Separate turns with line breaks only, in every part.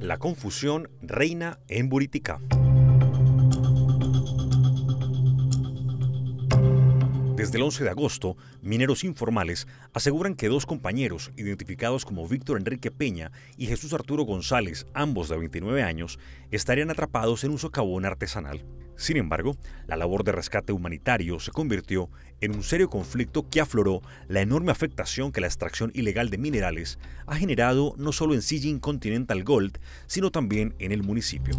La confusión reina en Buritica. Desde el 11 de agosto, mineros informales aseguran que dos compañeros, identificados como Víctor Enrique Peña y Jesús Arturo González, ambos de 29 años, estarían atrapados en un socavón artesanal. Sin embargo, la labor de rescate humanitario se convirtió en un serio conflicto que afloró la enorme afectación que la extracción ilegal de minerales ha generado no solo en Sijin Continental Gold, sino también en el municipio.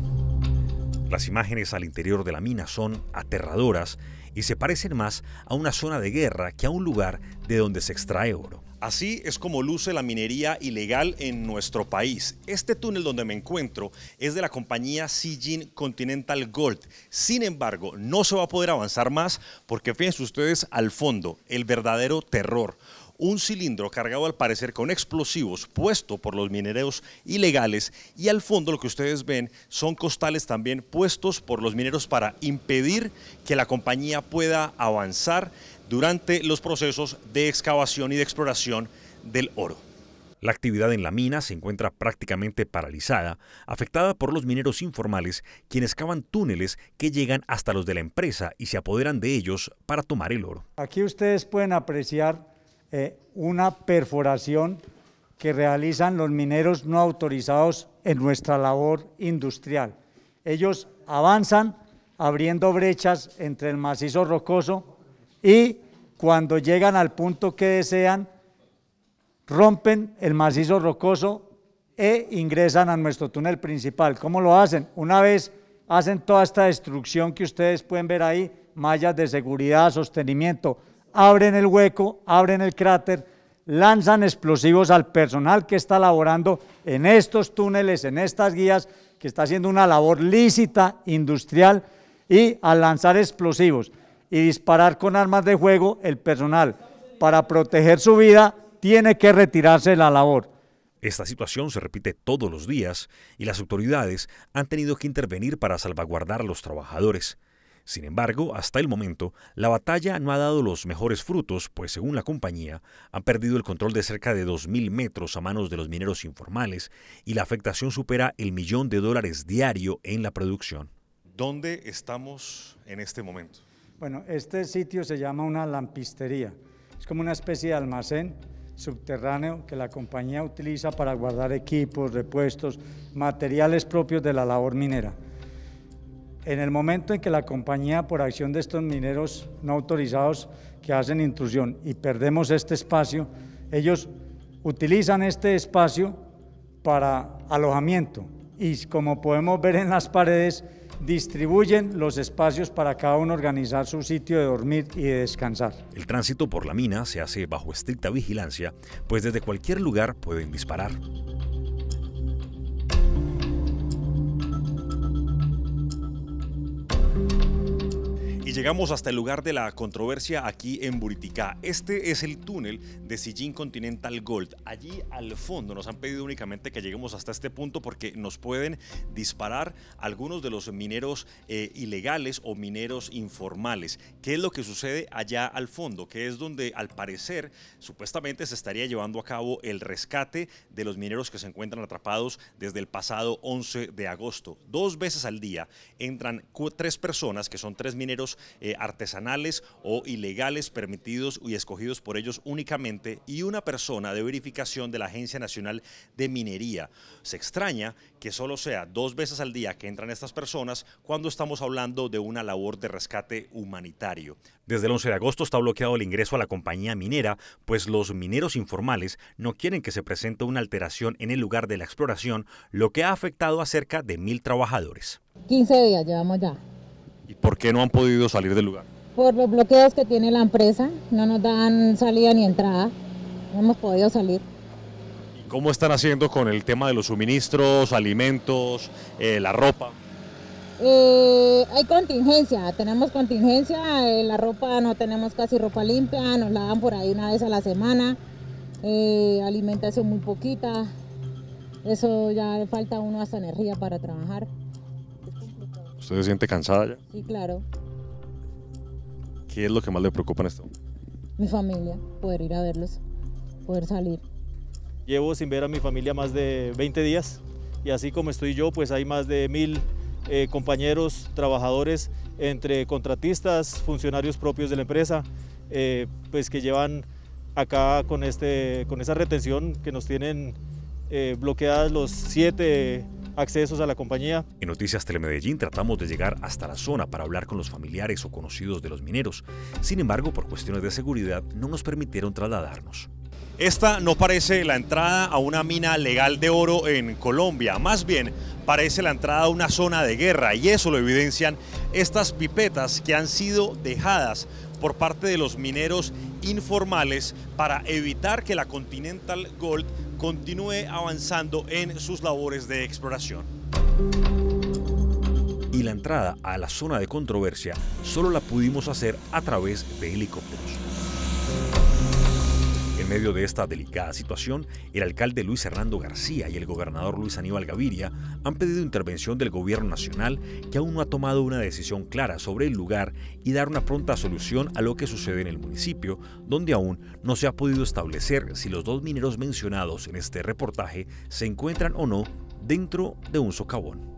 Las imágenes al interior de la mina son aterradoras y se parecen más a una zona de guerra que a un lugar de donde se extrae oro. Así es como luce la minería ilegal en nuestro país. Este túnel donde me encuentro es de la compañía Sijin Continental Gold. Sin embargo, no se va a poder avanzar más porque fíjense ustedes al fondo, el verdadero terror un cilindro cargado al parecer con explosivos puesto por los mineros ilegales y al fondo lo que ustedes ven son costales también puestos por los mineros para impedir que la compañía pueda avanzar durante los procesos de excavación y de exploración del oro. La actividad en la mina se encuentra prácticamente paralizada, afectada por los mineros informales, quienes cavan túneles que llegan hasta los de la empresa y se apoderan de ellos para tomar el oro.
Aquí ustedes pueden apreciar eh, una perforación que realizan los mineros no autorizados en nuestra labor industrial. Ellos avanzan abriendo brechas entre el macizo rocoso y cuando llegan al punto que desean, rompen el macizo rocoso e ingresan a nuestro túnel principal. ¿Cómo lo hacen? Una vez hacen toda esta destrucción que ustedes pueden ver ahí, mallas de seguridad, sostenimiento, abren el hueco, abren el cráter, lanzan explosivos al personal que está laborando en estos túneles, en estas guías, que está haciendo una labor lícita, industrial, y al lanzar explosivos y disparar con armas de fuego, el personal, para proteger su vida, tiene que retirarse de la labor. Esta situación se
repite todos los días y las autoridades han tenido que intervenir para salvaguardar a los trabajadores. Sin embargo, hasta el momento, la batalla no ha dado los mejores frutos, pues según la compañía, han perdido el control de cerca de 2.000 metros a manos de los mineros informales y la afectación supera el millón de dólares diario en la producción. ¿Dónde estamos en este momento?
Bueno, este sitio se llama una lampistería. Es como una especie de almacén subterráneo que la compañía utiliza para guardar equipos, repuestos, materiales propios de la labor minera en el momento en que la compañía, por acción de estos mineros no autorizados que hacen intrusión y perdemos este espacio, ellos utilizan este espacio para alojamiento y como podemos ver en las paredes, distribuyen los espacios para cada uno organizar su sitio de dormir y descansar. El tránsito por la
mina se hace bajo estricta vigilancia, pues desde cualquier lugar pueden disparar. llegamos hasta el lugar de la controversia aquí en Buriticá. Este es el túnel de Sillín Continental Gold. Allí al fondo nos han pedido únicamente que lleguemos hasta este punto porque nos pueden disparar algunos de los mineros eh, ilegales o mineros informales. ¿Qué es lo que sucede allá al fondo? Que es donde al parecer supuestamente se estaría llevando a cabo el rescate de los mineros que se encuentran atrapados desde el pasado 11 de agosto. Dos veces al día entran tres personas que son tres mineros eh, artesanales o ilegales permitidos y escogidos por ellos únicamente y una persona de verificación de la Agencia Nacional de Minería. Se extraña que solo sea dos veces al día que entran estas personas cuando estamos hablando de una labor de rescate humanitario. Desde el 11 de agosto está bloqueado el ingreso a la compañía minera, pues los mineros informales no quieren que se presente una alteración en el lugar de la exploración, lo que ha afectado a cerca de mil trabajadores. 15 días llevamos ya. ¿Y por qué no han podido salir del lugar? Por los bloqueos que tiene la empresa, no nos dan salida ni entrada, no hemos podido salir. ¿Y cómo están haciendo con el tema de los suministros, alimentos, eh, la ropa? Eh, hay contingencia, tenemos contingencia, eh, la ropa no tenemos casi ropa limpia, nos la dan por ahí una vez a la semana, alimentación muy poquita, eso ya falta uno hasta energía para trabajar. ¿Usted se siente cansada ya? Sí, claro. ¿Qué es lo que más le preocupa en esto? Mi familia, poder ir a verlos, poder salir. Llevo sin ver a mi familia más de
20 días y así como estoy yo, pues hay más de mil eh, compañeros, trabajadores, entre contratistas, funcionarios propios de la empresa, eh, pues que llevan acá con, este, con esa retención que nos tienen eh, bloqueadas
los siete accesos a la compañía. En Noticias Telemedellín tratamos de llegar hasta la zona para hablar con los familiares o conocidos de los mineros. Sin embargo, por cuestiones de seguridad no nos permitieron trasladarnos. Esta no parece la entrada a una mina legal de oro en Colombia, más bien parece la entrada a una zona de guerra y eso lo evidencian estas pipetas que han sido dejadas por parte de los mineros informales para evitar que la Continental Gold continúe avanzando en sus labores de exploración. Y la entrada a la zona de controversia solo la pudimos hacer a través de helicópteros. En medio de esta delicada situación, el alcalde Luis Hernando García y el gobernador Luis Aníbal Gaviria han pedido intervención del gobierno nacional que aún no ha tomado una decisión clara sobre el lugar y dar una pronta solución a lo que sucede en el municipio, donde aún no se ha podido establecer si los dos mineros mencionados en este reportaje se encuentran o no dentro de un socavón.